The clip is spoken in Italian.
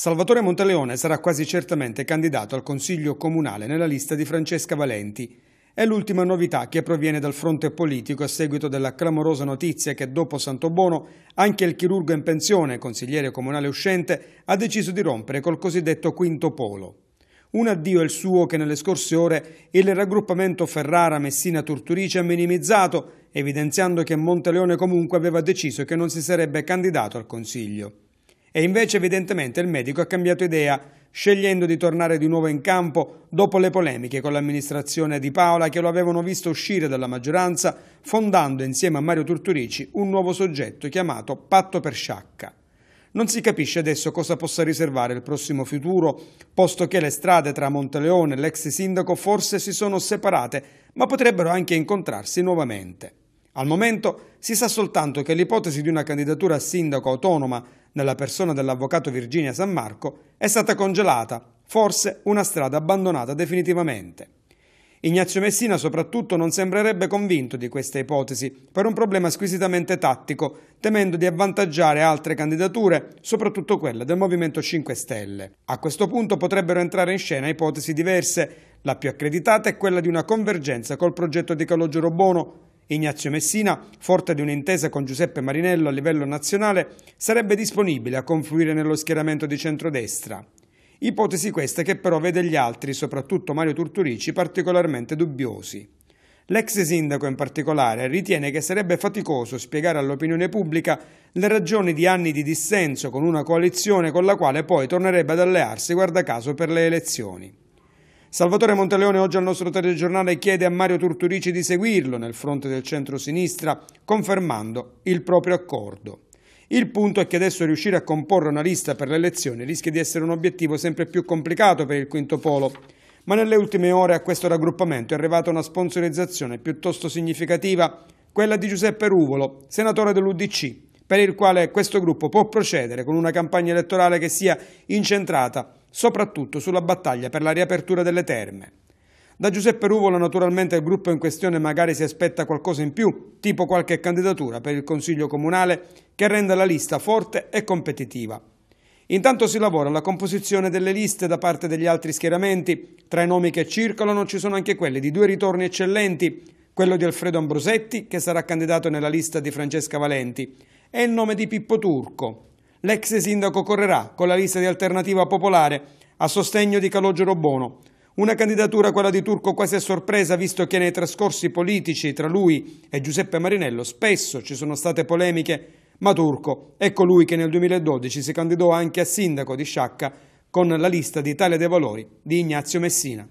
Salvatore Monteleone sarà quasi certamente candidato al Consiglio Comunale nella lista di Francesca Valenti. È l'ultima novità che proviene dal fronte politico a seguito della clamorosa notizia che dopo Santobono anche il chirurgo in pensione, consigliere comunale uscente, ha deciso di rompere col cosiddetto quinto polo. Un addio è il suo che nelle scorse ore il raggruppamento Ferrara-Messina-Turturice ha minimizzato, evidenziando che Monteleone comunque aveva deciso che non si sarebbe candidato al Consiglio. E invece evidentemente il medico ha cambiato idea, scegliendo di tornare di nuovo in campo dopo le polemiche con l'amministrazione di Paola che lo avevano visto uscire dalla maggioranza, fondando insieme a Mario Turturici un nuovo soggetto chiamato Patto per Sciacca. Non si capisce adesso cosa possa riservare il prossimo futuro, posto che le strade tra Monteleone e l'ex sindaco forse si sono separate, ma potrebbero anche incontrarsi nuovamente. Al momento si sa soltanto che l'ipotesi di una candidatura a sindaco autonoma nella persona dell'avvocato Virginia San Marco, è stata congelata, forse una strada abbandonata definitivamente. Ignazio Messina soprattutto non sembrerebbe convinto di questa ipotesi per un problema squisitamente tattico, temendo di avvantaggiare altre candidature, soprattutto quella del Movimento 5 Stelle. A questo punto potrebbero entrare in scena ipotesi diverse. La più accreditata è quella di una convergenza col progetto di Calogero Bono, Ignazio Messina, forte di un'intesa con Giuseppe Marinello a livello nazionale, sarebbe disponibile a confluire nello schieramento di centrodestra. Ipotesi questa che però vede gli altri, soprattutto Mario Turturici, particolarmente dubbiosi. L'ex sindaco in particolare ritiene che sarebbe faticoso spiegare all'opinione pubblica le ragioni di anni di dissenso con una coalizione con la quale poi tornerebbe ad allearsi guarda caso per le elezioni. Salvatore Monteleone oggi al nostro telegiornale chiede a Mario Turturici di seguirlo nel fronte del centro-sinistra, confermando il proprio accordo. Il punto è che adesso riuscire a comporre una lista per le elezioni rischia di essere un obiettivo sempre più complicato per il quinto polo, ma nelle ultime ore a questo raggruppamento è arrivata una sponsorizzazione piuttosto significativa, quella di Giuseppe Ruvolo, senatore dell'Udc, per il quale questo gruppo può procedere con una campagna elettorale che sia incentrata soprattutto sulla battaglia per la riapertura delle terme. Da Giuseppe Ruvola naturalmente il gruppo in questione magari si aspetta qualcosa in più, tipo qualche candidatura per il Consiglio Comunale che renda la lista forte e competitiva. Intanto si lavora alla composizione delle liste da parte degli altri schieramenti. Tra i nomi che circolano ci sono anche quelli di due ritorni eccellenti, quello di Alfredo Ambrosetti, che sarà candidato nella lista di Francesca Valenti, e il nome di Pippo Turco, L'ex sindaco correrà con la lista di alternativa popolare a sostegno di Calogero Bono. Una candidatura, quella di Turco, quasi a sorpresa, visto che nei trascorsi politici tra lui e Giuseppe Marinello spesso ci sono state polemiche, ma Turco è colui ecco che nel 2012 si candidò anche a sindaco di Sciacca con la lista di Italia dei Valori di Ignazio Messina.